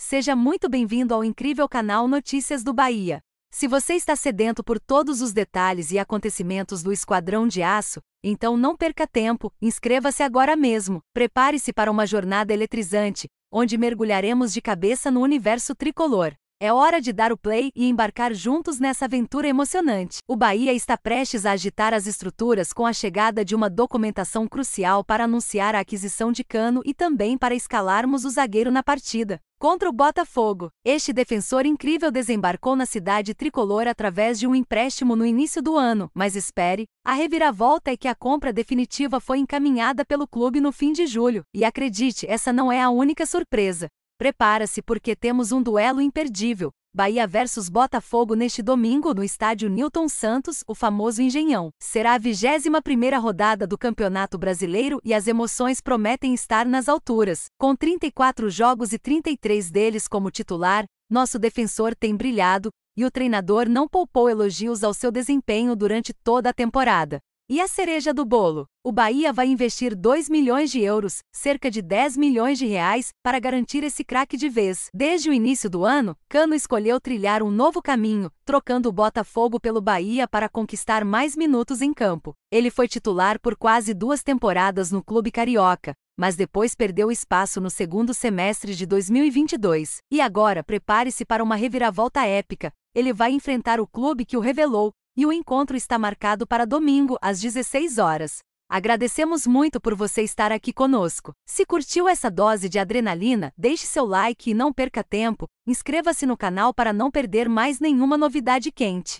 Seja muito bem-vindo ao incrível canal Notícias do Bahia. Se você está sedento por todos os detalhes e acontecimentos do Esquadrão de Aço, então não perca tempo, inscreva-se agora mesmo. Prepare-se para uma jornada eletrizante, onde mergulharemos de cabeça no universo tricolor. É hora de dar o play e embarcar juntos nessa aventura emocionante. O Bahia está prestes a agitar as estruturas com a chegada de uma documentação crucial para anunciar a aquisição de Cano e também para escalarmos o zagueiro na partida. Contra o Botafogo, este defensor incrível desembarcou na cidade tricolor através de um empréstimo no início do ano, mas espere, a reviravolta é que a compra definitiva foi encaminhada pelo clube no fim de julho, e acredite, essa não é a única surpresa. Prepara-se porque temos um duelo imperdível. Bahia versus Botafogo neste domingo no estádio Newton Santos, o famoso Engenhão. Será a 21 rodada do Campeonato Brasileiro e as emoções prometem estar nas alturas. Com 34 jogos e 33 deles como titular, nosso defensor tem brilhado e o treinador não poupou elogios ao seu desempenho durante toda a temporada. E a cereja do bolo? O Bahia vai investir 2 milhões de euros, cerca de 10 milhões de reais, para garantir esse craque de vez. Desde o início do ano, Cano escolheu trilhar um novo caminho, trocando o Botafogo pelo Bahia para conquistar mais minutos em campo. Ele foi titular por quase duas temporadas no clube carioca, mas depois perdeu espaço no segundo semestre de 2022. E agora, prepare-se para uma reviravolta épica. Ele vai enfrentar o clube que o revelou, e o encontro está marcado para domingo às 16 horas. Agradecemos muito por você estar aqui conosco. Se curtiu essa dose de adrenalina, deixe seu like e não perca tempo. Inscreva-se no canal para não perder mais nenhuma novidade quente.